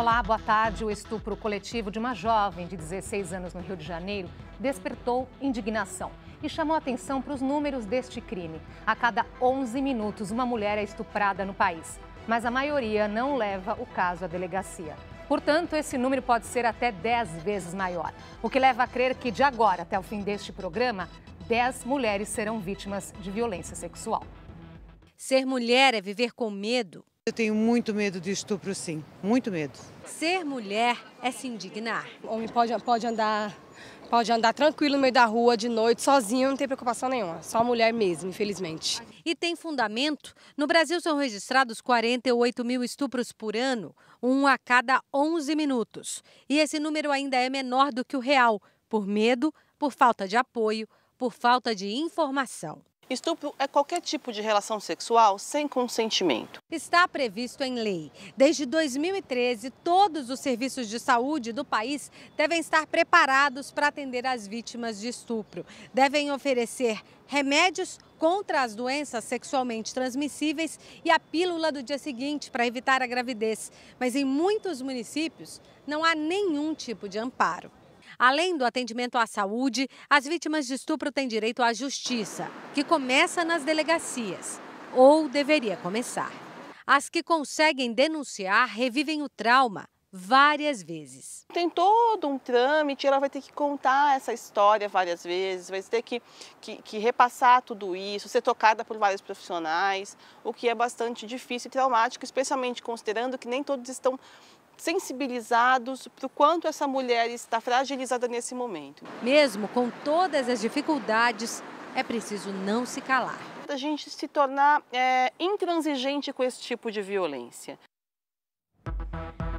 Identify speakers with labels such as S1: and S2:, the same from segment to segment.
S1: Olá, boa tarde. O estupro coletivo de uma jovem de 16 anos no Rio de Janeiro despertou indignação e chamou atenção para os números deste crime. A cada 11 minutos, uma mulher é estuprada no país, mas a maioria não leva o caso à delegacia. Portanto, esse número pode ser até 10 vezes maior, o que leva a crer que de agora até o fim deste programa, 10 mulheres serão vítimas de violência sexual. Ser mulher é viver com medo, eu tenho muito medo de estupro, sim, muito medo. Ser mulher é se indignar. Homem pode, pode andar Pode andar tranquilo no meio da rua de noite, sozinho, não tem preocupação nenhuma. Só mulher mesmo, infelizmente. E tem fundamento. No Brasil são registrados 48 mil estupros por ano, um a cada 11 minutos. E esse número ainda é menor do que o real, por medo, por falta de apoio,
S2: por falta de informação. Estupro é qualquer tipo de relação sexual sem
S3: consentimento.
S1: Está previsto em lei. Desde 2013, todos os serviços de saúde do país devem estar preparados para atender as vítimas de estupro. Devem oferecer remédios contra as doenças sexualmente transmissíveis e a pílula do dia seguinte para evitar a gravidez. Mas em muitos municípios não há nenhum tipo de amparo. Além do atendimento à saúde, as vítimas de estupro têm direito à justiça, que começa nas delegacias, ou deveria começar.
S2: As que conseguem denunciar revivem o trauma várias vezes. Tem todo um trâmite, ela vai ter que contar essa história várias vezes, vai ter que, que, que, repassar tudo isso, ser tocada por vários profissionais, o que é bastante difícil e traumático, especialmente considerando que nem todos estão sensibilizados para o quanto essa mulher está fragilizada nesse momento. Mesmo com todas as dificuldades, é preciso não se calar. A gente se tornar é, intransigente com esse tipo de violência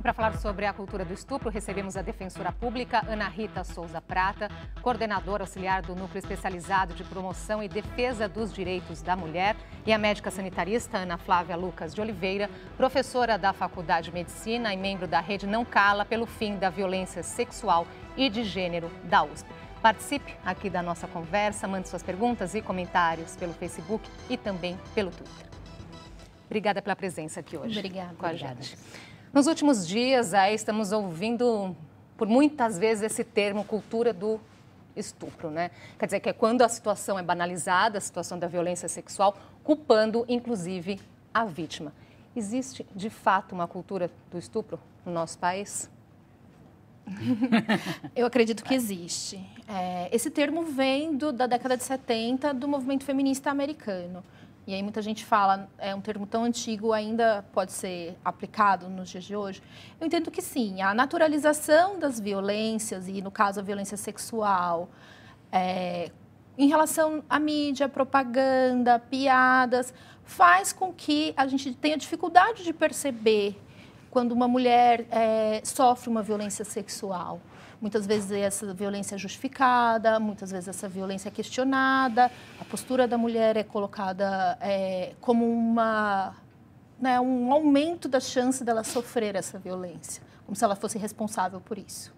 S1: para falar sobre a cultura do estupro, recebemos a defensora pública Ana Rita Souza Prata, coordenadora auxiliar do Núcleo Especializado de Promoção e Defesa dos Direitos da Mulher, e a médica sanitarista Ana Flávia Lucas de Oliveira, professora da Faculdade de Medicina e membro da Rede Não Cala pelo Fim da Violência Sexual e de Gênero da USP. Participe aqui da nossa conversa, mande suas perguntas e comentários pelo Facebook e também pelo Twitter. Obrigada pela presença aqui hoje. Obrigada. Com a obrigada. gente. Nos últimos dias, aí estamos ouvindo por muitas vezes esse termo cultura do estupro, né? Quer dizer que é quando a situação é banalizada, a situação da violência sexual, culpando inclusive a vítima. Existe de fato uma cultura do estupro no nosso país?
S2: Eu acredito que existe. É, esse termo vem do, da década de 70 do movimento feminista americano. E aí muita gente fala, é um termo tão antigo, ainda pode ser aplicado nos dias de hoje? Eu entendo que sim. A naturalização das violências, e no caso a violência sexual, é, em relação à mídia, propaganda, piadas, faz com que a gente tenha dificuldade de perceber quando uma mulher é, sofre uma violência sexual. Muitas vezes essa violência é justificada, muitas vezes essa violência é questionada, a postura da mulher é colocada é, como uma, né, um aumento da chance dela sofrer essa violência, como se ela fosse responsável por isso.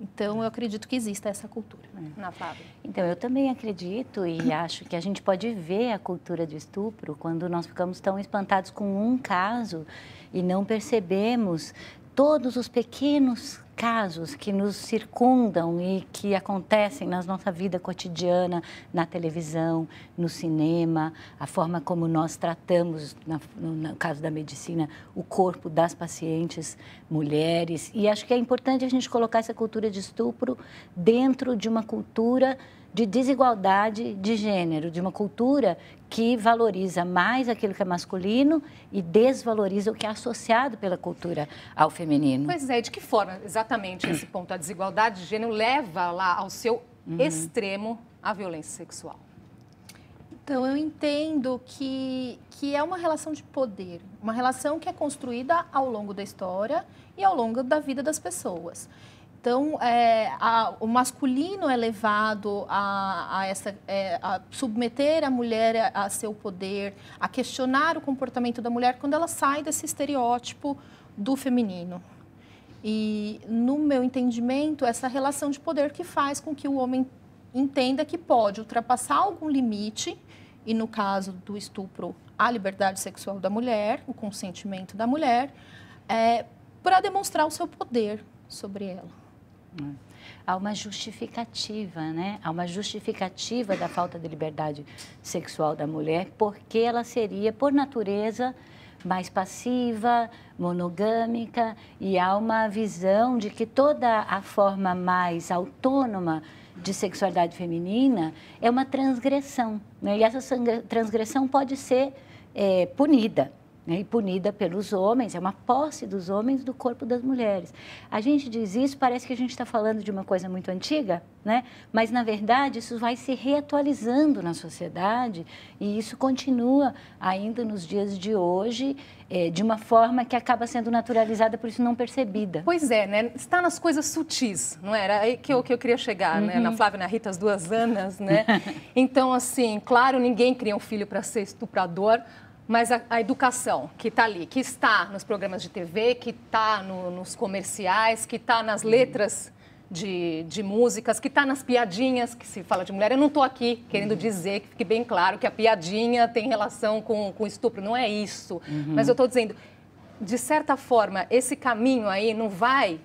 S2: Então, eu acredito que exista essa cultura é. na fábrica.
S3: Então, eu também acredito e acho que a gente pode ver a cultura do estupro quando nós ficamos tão espantados com um caso e não percebemos todos os pequenos casos que nos circundam e que acontecem na nossa vida cotidiana, na televisão, no cinema, a forma como nós tratamos, no caso da medicina, o corpo das pacientes mulheres. E acho que é importante a gente colocar essa cultura de estupro dentro de uma cultura de desigualdade de gênero, de uma cultura que valoriza mais aquilo que é masculino e desvaloriza o que é associado pela cultura ao feminino.
S1: Pois é, de que forma exatamente esse ponto, a desigualdade de gênero, leva lá ao seu uhum. extremo a violência sexual?
S2: Então, eu entendo que, que é uma relação de poder, uma relação que é construída ao longo da história e ao longo da vida das pessoas. Então, é, a, o masculino é levado a, a, essa, é, a submeter a mulher a, a seu poder, a questionar o comportamento da mulher quando ela sai desse estereótipo do feminino. E, no meu entendimento, essa relação de poder que faz com que o homem entenda que pode ultrapassar algum limite, e no caso do estupro, a liberdade sexual da mulher, o consentimento da mulher, é, para demonstrar o seu poder
S3: sobre ela. Hum. Há uma justificativa, né? Há uma justificativa da falta de liberdade sexual da mulher, porque ela seria, por natureza, mais passiva, monogâmica, e há uma visão de que toda a forma mais autônoma de sexualidade feminina é uma transgressão, né? E essa transgressão pode ser é, punida né, e punida pelos homens, é uma posse dos homens do corpo das mulheres. A gente diz isso, parece que a gente está falando de uma coisa muito antiga, né? mas na verdade isso vai se reatualizando na sociedade e isso continua ainda nos dias de hoje, é, de uma forma que acaba sendo naturalizada, por isso não percebida. Pois é, né?
S1: está nas coisas sutis, não era? Aí é que eu, que eu queria chegar, uhum. né? na uhum. Flávia, na Rita, as duas Anas. Né? então, assim, claro, ninguém cria um filho para ser estuprador, mas a, a educação que está ali, que está nos programas de TV, que está no, nos comerciais, que está nas letras de, de, músicas, que está nas piadinhas que se fala de mulher. Eu não estou aqui querendo uhum. dizer, que fique bem claro, que a piadinha tem relação com, com estupro. Não é isso. Uhum. Mas eu estou dizendo, de certa forma, esse caminho aí não vai uh,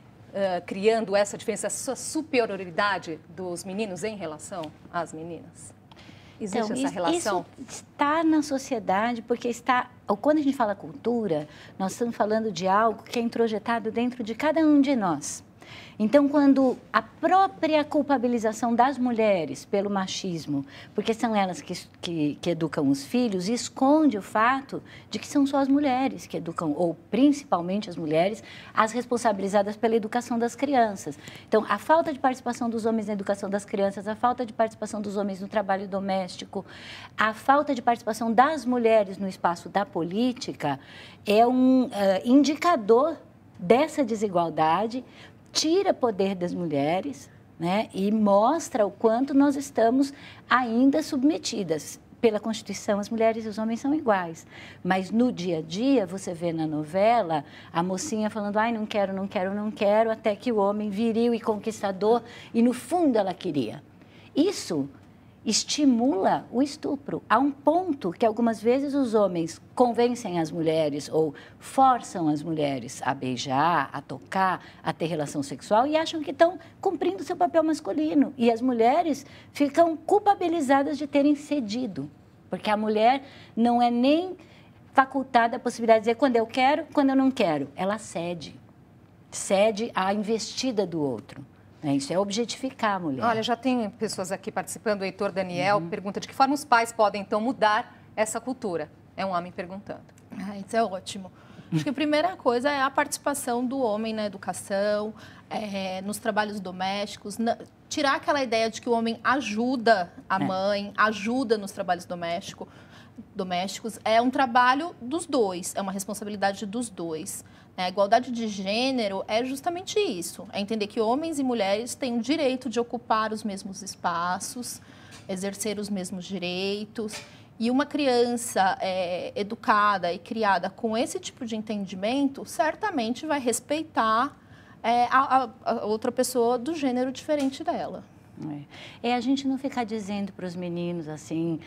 S1: criando essa diferença, essa superioridade dos meninos em relação às meninas?
S3: Existe então, essa relação? Isso está na sociedade, porque está. Quando a gente fala cultura, nós estamos falando de algo que é introjetado dentro de cada um de nós. Então, quando a própria culpabilização das mulheres pelo machismo, porque são elas que, que, que educam os filhos, esconde o fato de que são só as mulheres que educam, ou principalmente as mulheres, as responsabilizadas pela educação das crianças. Então, a falta de participação dos homens na educação das crianças, a falta de participação dos homens no trabalho doméstico, a falta de participação das mulheres no espaço da política é um uh, indicador dessa desigualdade, tira poder das mulheres né, e mostra o quanto nós estamos ainda submetidas. Pela Constituição, as mulheres e os homens são iguais. Mas no dia a dia, você vê na novela a mocinha falando: ai, não quero, não quero, não quero, até que o homem viril e conquistador, e no fundo ela queria. Isso estimula o estupro a um ponto que algumas vezes os homens convencem as mulheres ou forçam as mulheres a beijar, a tocar, a ter relação sexual e acham que estão cumprindo seu papel masculino e as mulheres ficam culpabilizadas de terem cedido, porque a mulher não é nem facultada a possibilidade de dizer quando eu quero, quando eu não quero, ela cede. Cede à investida do outro. É Isso é objetificar a mulher. Olha, já tem pessoas aqui participando. O Heitor
S1: Daniel uhum. pergunta de que forma os pais podem, então, mudar essa cultura. É um homem perguntando.
S2: Ah, isso é ótimo. Acho que a primeira coisa é a participação do homem na educação, é, nos trabalhos domésticos, na, tirar aquela ideia de que o homem ajuda a é. mãe, ajuda nos trabalhos doméstico, domésticos. É um trabalho dos dois, é uma responsabilidade dos dois. Né? A igualdade de gênero é justamente isso: é entender que homens e mulheres têm o direito de ocupar os mesmos espaços, exercer os mesmos direitos. E uma criança é, educada e criada com esse tipo de entendimento certamente vai respeitar é, a, a outra pessoa do gênero diferente dela.
S3: É, é a gente não ficar dizendo para os meninos assim,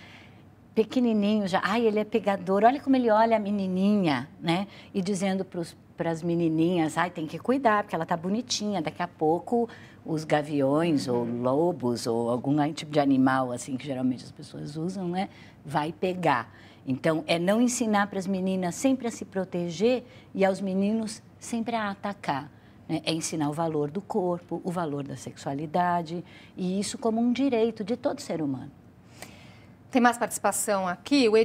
S3: pequenininho já, ai, ele é pegador, olha como ele olha a menininha, né? E dizendo para os para as menininhas, ai, tem que cuidar, porque ela tá bonitinha, daqui a pouco os gaviões uhum. ou lobos ou algum tipo de animal assim que geralmente as pessoas usam, né, vai pegar. Então, é não ensinar para as meninas sempre a se proteger e aos meninos sempre a atacar. Né? É ensinar o valor do corpo, o valor da sexualidade e isso como um direito de todo ser humano.
S1: Tem mais participação aqui. O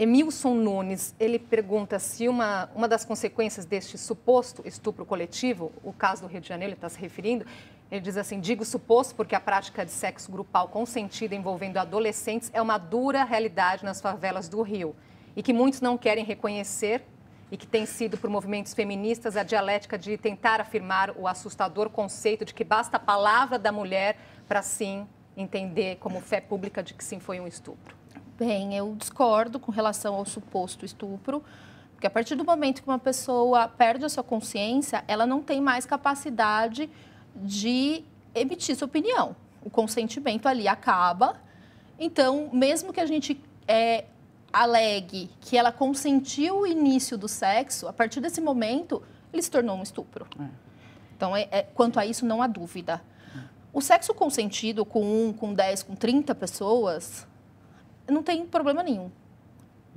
S1: Emilson Nunes, ele pergunta se uma, uma das consequências deste suposto estupro coletivo, o caso do Rio de Janeiro, ele está se referindo, ele diz assim, digo suposto porque a prática de sexo grupal consentida envolvendo adolescentes é uma dura realidade nas favelas do Rio e que muitos não querem reconhecer e que tem sido por movimentos feministas a dialética de tentar afirmar o assustador conceito de que basta a palavra da mulher para sim entender como fé pública de que sim foi um estupro.
S2: Bem, eu discordo com relação ao suposto estupro, porque a partir do momento que uma pessoa perde a sua consciência, ela não tem mais capacidade de emitir sua opinião. O consentimento ali acaba. Então, mesmo que a gente é, alegue que ela consentiu o início do sexo, a partir desse momento, ele se tornou um estupro. É. Então, é, é, quanto a isso, não há dúvida. O sexo consentido com um, com 10, com 30 pessoas não tem problema nenhum. Uhum.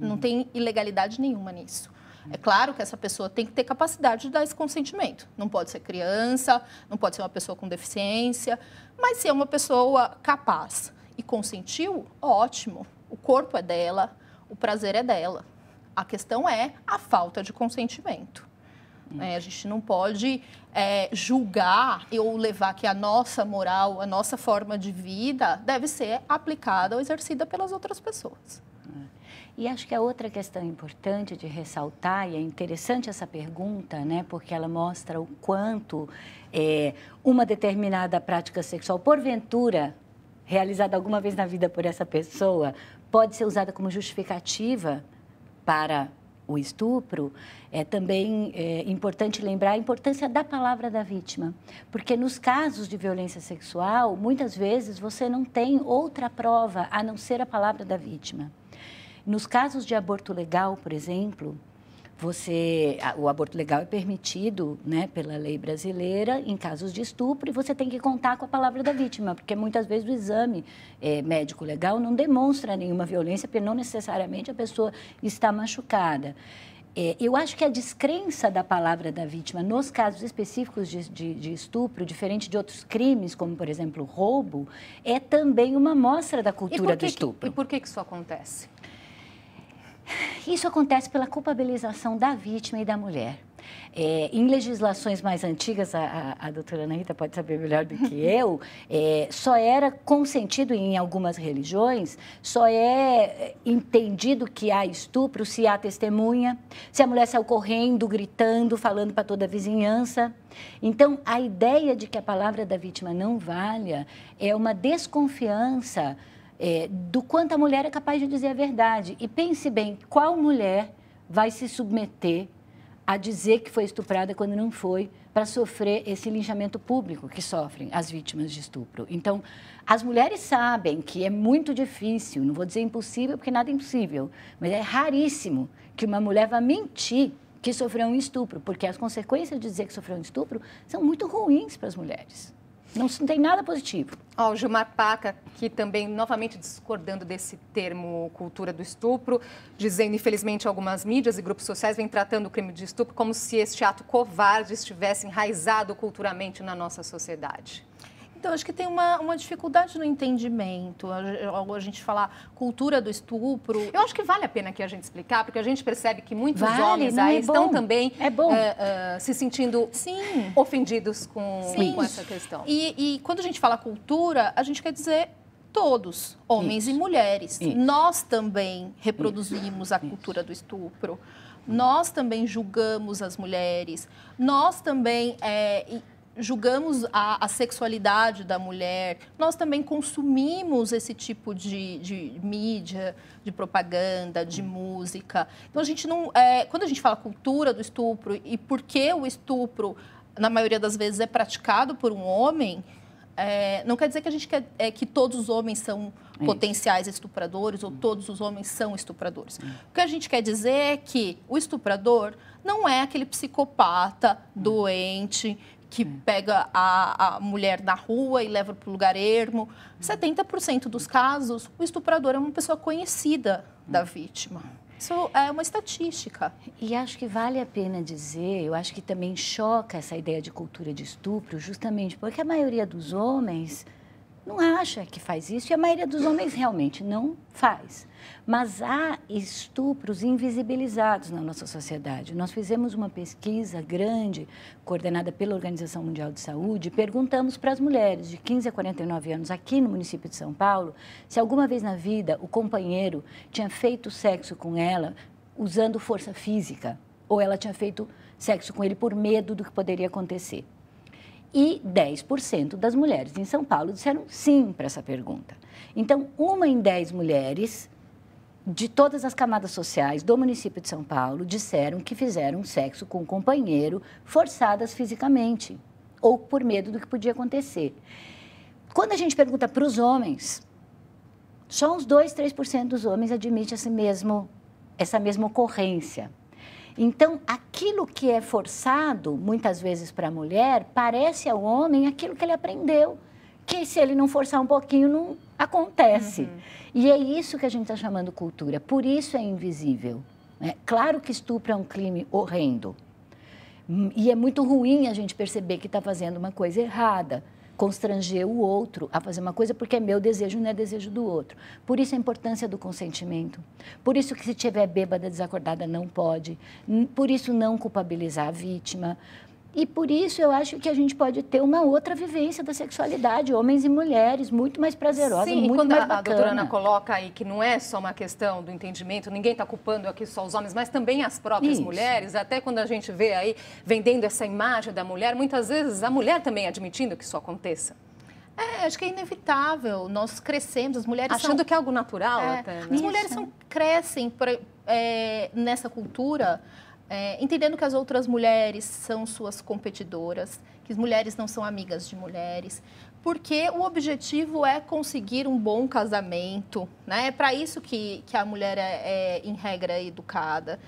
S2: Não tem ilegalidade nenhuma nisso. É claro que essa pessoa tem que ter capacidade de dar esse consentimento. Não pode ser criança, não pode ser uma pessoa com deficiência, mas se é uma pessoa capaz e consentiu, ótimo. O corpo é dela, o prazer é dela. A questão é a falta de consentimento. Né? A gente não pode é, julgar ou levar que a nossa moral, a nossa forma de vida deve ser aplicada
S3: ou exercida pelas outras pessoas. É. E acho que a outra questão importante de ressaltar, e é interessante essa pergunta, né, porque ela mostra o quanto é, uma determinada prática sexual, porventura, realizada alguma vez na vida por essa pessoa, pode ser usada como justificativa para o estupro, é também é, importante lembrar a importância da palavra da vítima. Porque nos casos de violência sexual, muitas vezes você não tem outra prova a não ser a palavra da vítima. Nos casos de aborto legal, por exemplo, você o aborto legal é permitido né, pela lei brasileira em casos de estupro e você tem que contar com a palavra da vítima, porque muitas vezes o exame é, médico legal não demonstra nenhuma violência, porque não necessariamente a pessoa está machucada. É, eu acho que a descrença da palavra da vítima nos casos específicos de, de, de, estupro, diferente de outros crimes, como por exemplo roubo, é também uma mostra da cultura que, do estupro. e por que isso acontece? Isso acontece pela culpabilização da vítima e da mulher. É, em legislações mais antigas, a, a, a, doutora Ana Rita pode saber melhor do que eu, é, só era consentido em algumas religiões, só é entendido que há estupro se há testemunha, se a mulher saiu correndo, gritando, falando para toda a vizinhança. Então, a ideia de que a palavra da vítima não valha é uma desconfiança é, do quanto a mulher é capaz de dizer a verdade. E pense bem, qual mulher vai se submeter a dizer que foi estuprada quando não foi, para sofrer esse linchamento público que sofrem as vítimas de estupro. Então, as mulheres sabem que é muito difícil, não vou dizer impossível, porque nada é impossível, mas é raríssimo que uma mulher vá mentir que sofreu um estupro, porque as consequências de dizer que sofreu um estupro são muito ruins para as mulheres. Não, não tem nada positivo. Ó, o Gilmar Paca, que também novamente
S1: discordando desse termo cultura do estupro, dizendo, infelizmente, algumas mídias e grupos sociais vêm tratando o crime de estupro como se este ato covarde estivesse enraizado culturalmente na nossa
S2: sociedade. Então, acho que tem uma, uma dificuldade no entendimento. A, a, gente falar cultura do estupro. Eu acho que vale a pena aqui a gente explicar, porque a gente percebe que muitos vale,
S1: homens é aí é estão bom.
S2: também é bom. Uh, uh, se sentindo Sim. ofendidos com, Sim. com essa questão. E, e quando a gente fala cultura, a gente quer dizer todos, homens Isso. e mulheres. Isso. Nós também reproduzimos Isso. a cultura do estupro. Nós também julgamos as mulheres. Nós também é, julgamos a, a, sexualidade da mulher, nós também consumimos esse tipo de, de mídia, de propaganda, de música. Então a gente não, é, quando a gente fala cultura do estupro e por que o estupro na maioria das vezes é praticado por um homem, é, não quer dizer que a gente quer é, que todos os homens são é potenciais estupradores ou todos os homens são estupradores. É. O que a gente quer dizer é que o estuprador não é aquele psicopata hum. doente que pega a, a mulher na rua e leva para o lugar ermo. 70% dos casos, o estuprador é uma pessoa conhecida da vítima. Isso é uma estatística. E
S3: acho que vale a pena dizer, eu acho que também choca essa ideia de cultura de estupro, justamente porque a maioria dos homens não acha que faz isso e a maioria dos homens realmente não faz. Mas há estupros invisibilizados na nossa sociedade. Nós fizemos uma pesquisa grande, coordenada pela Organização Mundial de Saúde, e perguntamos para as mulheres de 15 a 49 anos aqui no município de São Paulo se alguma vez na vida o companheiro tinha feito sexo com ela usando força física ou ela tinha feito sexo com ele por medo do que poderia acontecer e 10% das mulheres em São Paulo disseram sim para essa pergunta. Então, uma em 10 mulheres de todas as camadas sociais do município de São Paulo disseram que fizeram sexo com um companheiro forçadas fisicamente ou por medo do que podia acontecer. Quando a gente pergunta para os homens, só uns 2, 3% dos homens admite esse mesmo, essa mesma ocorrência. Então, aquilo que é forçado, muitas vezes para a mulher, parece ao homem aquilo que ele aprendeu, que se ele não forçar um pouquinho, não acontece. Uhum. E é isso que a gente está chamando cultura, por isso é invisível. Né? Claro que estupro é um crime horrendo, hum, e é muito ruim a gente perceber que está fazendo uma coisa errada, constranger o outro a fazer uma coisa porque é meu desejo, não é desejo do outro. Por isso a importância do consentimento. Por isso que se tiver bêbada, desacordada, não pode. Por isso não culpabilizar a vítima. E por isso eu acho que a gente pode ter uma outra vivência da sexualidade, homens e mulheres, muito mais prazerosa, Sim, muito mais a, bacana. a doutora Ana
S1: coloca aí que não é só uma questão do entendimento, ninguém está culpando aqui só os homens, mas também as próprias isso. mulheres, até quando a gente vê aí vendendo essa imagem da mulher, muitas vezes a mulher também admitindo que isso aconteça.
S2: É, acho que é inevitável. Nós crescemos, as mulheres Achando são... que é algo natural é, até. Né? As mulheres são, crescem é, nessa cultura é, entendendo que as outras mulheres são suas competidoras, que as mulheres não são amigas de mulheres, porque o objetivo é conseguir um bom casamento, né? É para isso que, que a mulher é, é, em regra, é educada.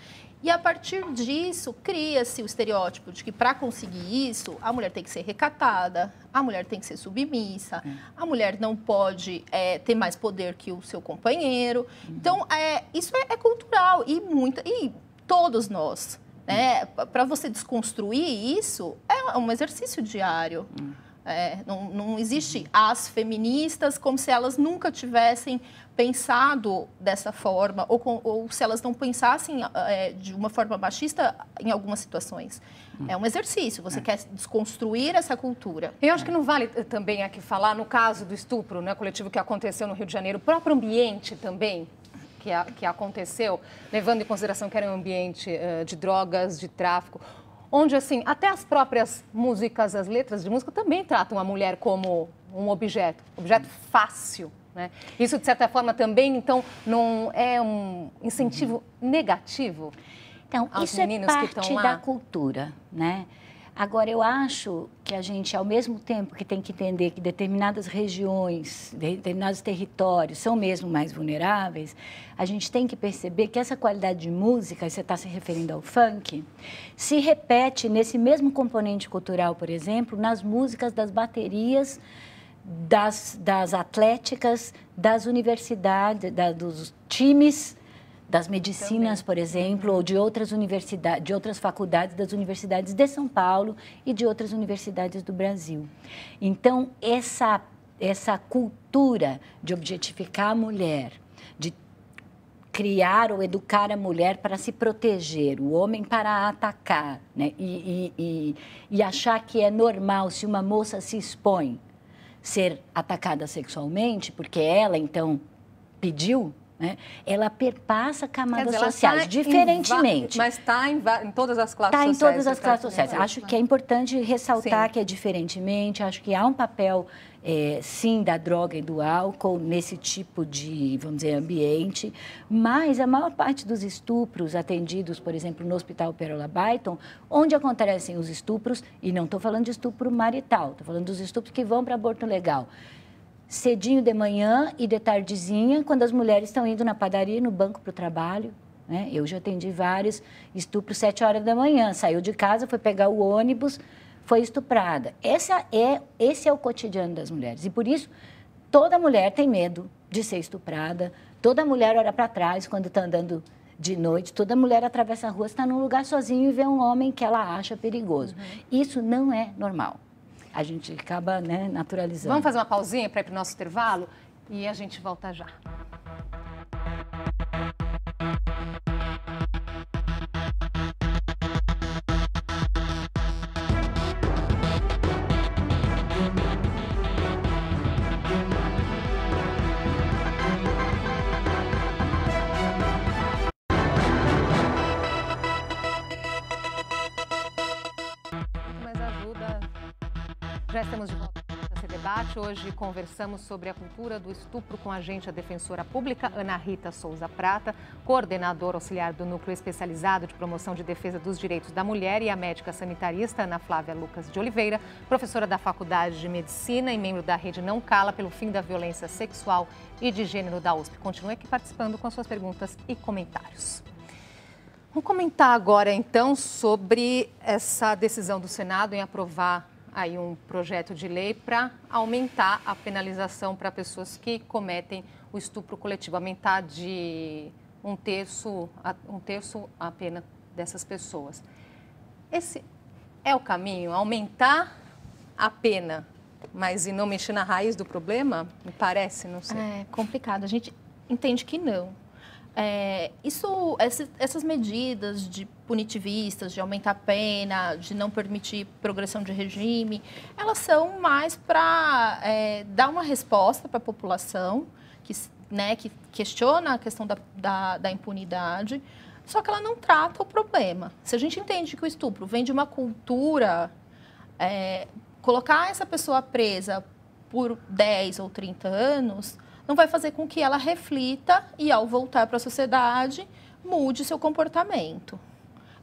S2: E a partir disso, cria-se o estereótipo de que para conseguir isso, a mulher tem que ser recatada, a mulher tem que ser submissa, hum. a mulher não pode é, ter mais poder que o seu companheiro. Uhum. Então, é, isso é, é, cultural e, muita, e todos nós. Né? Para você desconstruir isso, é um exercício diário. É, não, não, existe as feministas como se elas nunca tivessem pensado dessa forma ou, com, ou se elas não pensassem ah, é, de uma forma machista em algumas situações. Hum. É um exercício, você é. quer desconstruir essa cultura.
S1: Eu acho que não vale eh, também aqui falar, no caso do estupro né, coletivo que aconteceu no Rio de Janeiro, o próprio ambiente também que, a, que aconteceu, levando em consideração que era um ambiente uh, de drogas, de tráfico, onde assim até as próprias músicas, as letras de música também tratam a mulher como um objeto, objeto fácil. Né? Isso de certa forma
S3: também então não é um incentivo negativo. Então aos isso é meninos é parte que estão lá? da cultura, né? Agora, eu acho que a gente, ao mesmo tempo que tem que entender que determinadas regiões, determinados territórios são mesmo mais vulneráveis, a gente tem que perceber que essa qualidade de música, você está se referindo ao funk, se repete nesse mesmo componente cultural, por exemplo, nas músicas das baterias das, das atléticas, das universidades, da, dos times das medicinas, Também. por exemplo, ou de outras universidades, de outras faculdades das universidades de São Paulo e de outras universidades do Brasil. Então, essa essa cultura de objetificar a mulher, de criar ou educar a mulher para se proteger, o homem para atacar, né? e, e, e, e achar que é normal se uma moça se expõe ser atacada sexualmente, porque ela então pediu, né? Ela perpassa camadas dizer, tá sociais, tá diferentemente. mas
S1: está em, em, todas as classes tá sociais. Está em todas as classes sociais. Mesmo. Acho que é
S3: importante ressaltar sim. que é diferentemente, acho que há um papel, é, sim, da droga e do álcool nesse tipo de, vamos dizer, ambiente, mas a maior parte dos estupros atendidos, por exemplo, no Hospital Perola Byton, onde acontecem os estupros, e não estou falando de estupro marital, estou falando dos estupros que vão para aborto legal cedinho de manhã e de tardezinha, quando as mulheres estão indo na padaria, no banco para o trabalho. Né? Eu já atendi vários estupros sete horas da manhã. Saiu de casa, foi pegar o ônibus, foi estuprada. Essa é, esse é o cotidiano das mulheres. E por isso, toda mulher tem medo de ser estuprada, toda mulher olha para trás quando está andando de noite, toda mulher atravessa a rua, está num lugar sozinho e vê um homem que ela acha perigoso. Uhum. Isso não é normal a gente acaba né, naturalizando. Vamos fazer
S1: uma pausinha para ir para o nosso intervalo e a gente volta já. hoje conversamos sobre a cultura do estupro com a agente a defensora pública Ana Rita Souza Prata, coordenadora auxiliar do Núcleo Especializado de Promoção de Defesa dos Direitos da Mulher e a médica sanitarista Ana Flávia Lucas de Oliveira, professora da Faculdade de Medicina e membro da Rede Não Cala pelo Fim da Violência Sexual e de Gênero da USP. Continue aqui participando com suas perguntas e comentários. Vamos comentar agora, então, sobre essa decisão do Senado em aprovar aí um projeto de lei para aumentar a penalização para pessoas que cometem o estupro coletivo, aumentar de um terço, um terço a pena dessas pessoas. Esse é o caminho, aumentar a pena,
S2: mas e não mexer na raiz do problema? Me parece, não sei. É complicado. A gente entende que não. É, isso, essas medidas de punitivistas, de aumentar a pena, de não permitir progressão de regime, elas são mais para é, dar uma resposta para a população que, né, que questiona a questão da, da, da impunidade, só que ela não trata o problema. Se a gente entende que o estupro vem de uma cultura, é, colocar essa pessoa presa por 10 ou 30 anos não vai fazer com que ela reflita e, ao voltar para a sociedade, mude seu comportamento.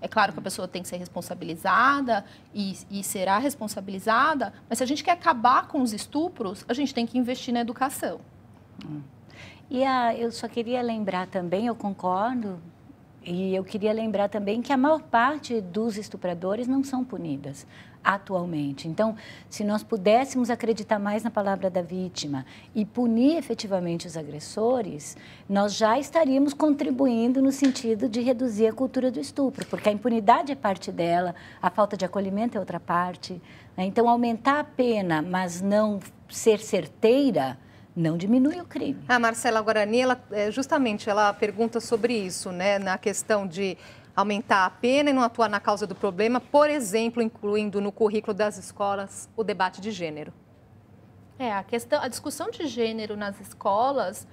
S2: É claro que a pessoa tem que ser responsabilizada e, e, será responsabilizada, mas se a gente quer acabar com os estupros, a gente tem que investir na educação. Hum.
S3: E a, eu só queria lembrar também, eu concordo, e eu queria lembrar também que a maior parte dos estupradores não são punidas atualmente. Então, se nós pudéssemos acreditar mais na palavra da vítima e punir efetivamente os agressores, nós já estaríamos contribuindo no sentido de reduzir a cultura do estupro, porque a impunidade é parte dela, a falta de acolhimento é outra parte. Né? Então, aumentar a pena, mas não ser certeira, não diminui o crime. A ah, Marcela Guarani, ela,
S1: é, justamente, ela pergunta sobre isso, né, na questão de aumentar a pena e não atuar na causa do problema, por exemplo, incluindo no currículo das escolas o debate de gênero?
S2: É, a questão, a discussão de gênero nas escolas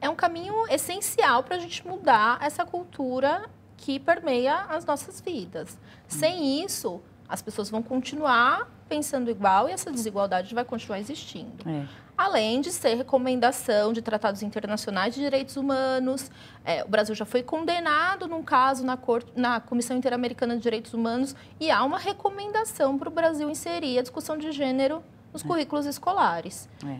S2: é um caminho essencial para a gente mudar essa cultura que permeia as nossas vidas. Sem isso, as pessoas vão continuar pensando igual e essa desigualdade vai continuar existindo. É além de ser recomendação de tratados internacionais de direitos humanos. É, o Brasil já foi condenado num caso na, Cor na Comissão Interamericana de Direitos Humanos e há uma recomendação para o Brasil inserir a discussão de gênero nos é. currículos escolares. É.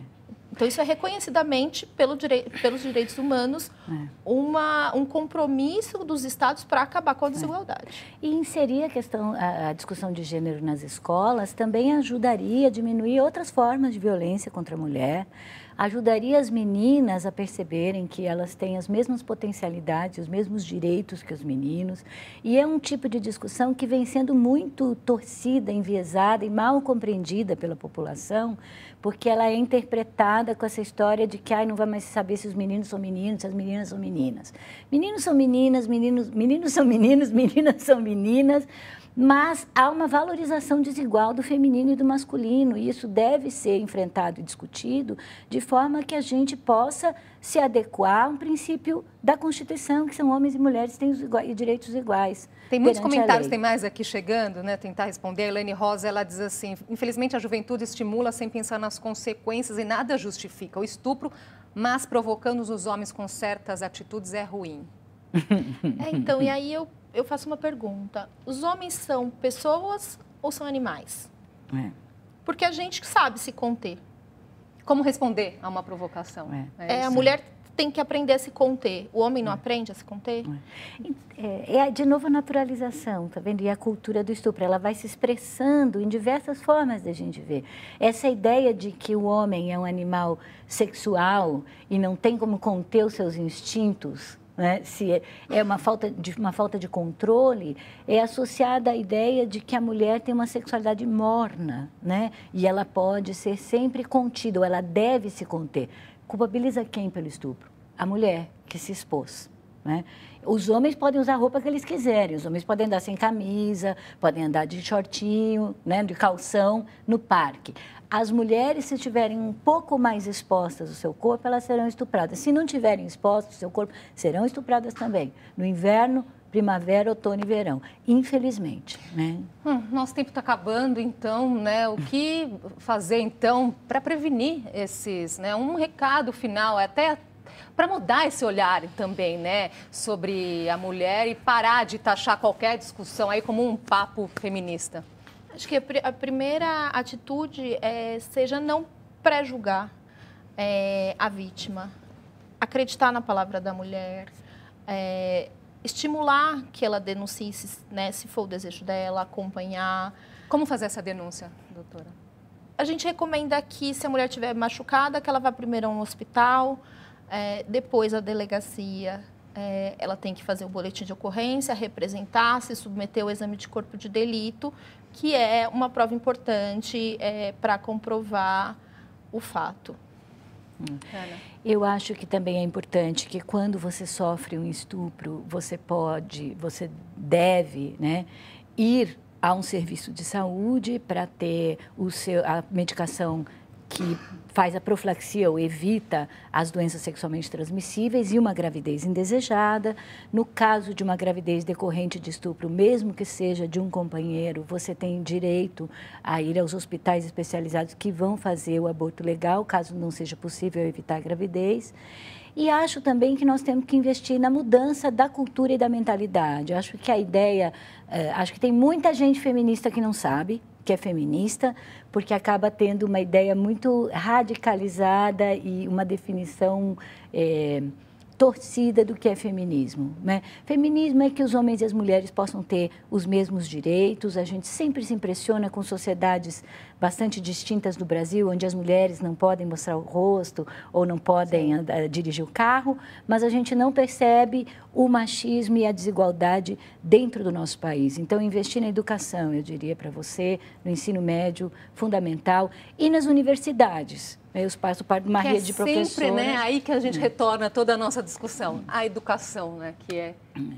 S2: Então, isso é reconhecidamente, pelo direi pelos direitos humanos, é. uma, um compromisso dos Estados para acabar com a é. desigualdade.
S3: É. E inserir a questão, a, a, discussão de gênero nas escolas também ajudaria a diminuir outras formas de violência contra a mulher, ajudaria as meninas a perceberem que elas têm as mesmas potencialidades, os mesmos direitos que os meninos. E é um tipo de discussão que vem sendo muito torcida, enviesada e mal compreendida pela população, porque ela é interpretada com essa história de que ai, não vai mais saber se os meninos são meninos, se as meninas são meninas. Meninos são meninas, meninos, meninos são meninos, meninas são meninas mas há uma valorização desigual do feminino e do masculino, e isso deve ser enfrentado e discutido de forma que a gente possa se adequar a um princípio da Constituição, que são homens e mulheres têm os direitos iguais. Tem muitos comentários, tem
S1: mais aqui chegando, né? Tentar responder. A Elaine Rosa, ela diz assim, infelizmente a juventude estimula sem pensar nas consequências e nada justifica o estupro, mas provocando os homens com
S2: certas atitudes é ruim. É, então, e aí eu eu faço uma pergunta. Os homens são pessoas ou são animais? É. Porque a gente sabe se conter. Como responder a uma provocação. É, né? é a mulher tem que aprender a se conter. O homem não é. aprende a se conter?
S3: É. é. é de novo a naturalização, tá vendo? E a cultura do estupro, ela vai se expressando em diversas formas da gente ver. Essa ideia de que o homem é um animal sexual e não tem como conter os seus instintos, né? Se é, é uma falta, de, uma falta de controle, é associada à ideia de que a mulher tem uma sexualidade morna, né? E ela pode ser sempre contida, ou ela deve se conter. Culpabiliza quem pelo estupro? A mulher que se expôs. Né? Os homens podem usar a roupa que eles quiserem, os homens podem andar sem camisa, podem andar de shortinho, né, de calção, no parque. As mulheres, se estiverem um pouco mais expostas ao seu corpo, elas serão estupradas. Se não estiverem expostas ao seu corpo, serão estupradas também. No inverno, primavera, outono e verão, infelizmente. Né?
S1: Hum, nosso tempo está acabando, então, né? O que fazer então para prevenir esses, né? Um recado final, é até para mudar esse olhar também, né, sobre a mulher e parar de taxar qualquer discussão
S2: aí como um papo feminista? Acho que a primeira atitude é seja não pré-julgar é, a vítima, acreditar na palavra da mulher, é, estimular que ela denuncie, né, se for o desejo dela, acompanhar. Como fazer essa denúncia, doutora? A gente recomenda que, se a mulher estiver machucada, que ela vá primeiro a um hospital, é, depois a delegacia é, ela tem que fazer o boletim de ocorrência, representar, se submeter ao exame de corpo de delito, que é uma prova importante é, para comprovar o fato.
S3: Hum. Eu acho que também é importante que quando você sofre um estupro, você pode, você deve, né, ir a um serviço de saúde para ter o seu, a medicação que faz a profilaxia ou evita as doenças sexualmente transmissíveis e uma gravidez indesejada. No caso de uma gravidez decorrente de estupro, mesmo que seja de um companheiro, você tem direito a ir aos hospitais especializados que vão fazer o aborto legal, caso não seja possível evitar a gravidez. E acho também que nós temos que investir na mudança da cultura e da mentalidade. Acho que a ideia, eh, acho que tem muita gente feminista que não sabe, que é feminista, porque acaba tendo uma ideia muito radicalizada e uma definição é, torcida do que é feminismo. Né? Feminismo é que os homens e as mulheres possam ter os mesmos direitos. A gente sempre se impressiona com sociedades bastante distintas do Brasil, onde as mulheres não podem mostrar o rosto ou não podem andar, dirigir o carro, mas a gente não percebe o machismo e a desigualdade dentro do nosso país. Então, investir na educação, eu diria para você, no ensino médio fundamental e nas universidades. Né? Eu passo parte de uma que rede é de professores. Sempre, né? Aí que a gente hum.
S1: retorna toda a nossa discussão, a educação, né? Que é hum.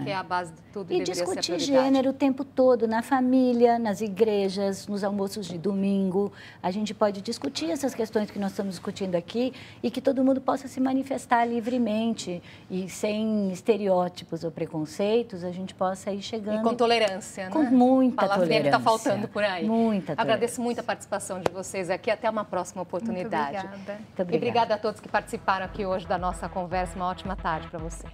S1: É. que é a base de tudo. E discutir gênero
S3: o tempo todo, na família, nas igrejas, nos almoços de domingo. A gente pode discutir essas questões que nós estamos discutindo aqui e que todo mundo possa se manifestar livremente e sem estereótipos ou preconceitos, a gente possa ir chegando. E com tolerância, com né? Com muita a tá tolerância. está faltando por aí. Muita Agradeço
S1: muito a participação de vocês aqui. Até uma próxima oportunidade. Muito obrigada. Muito obrigada. E obrigada a todos que participaram aqui hoje da nossa conversa. Uma ótima tarde para você.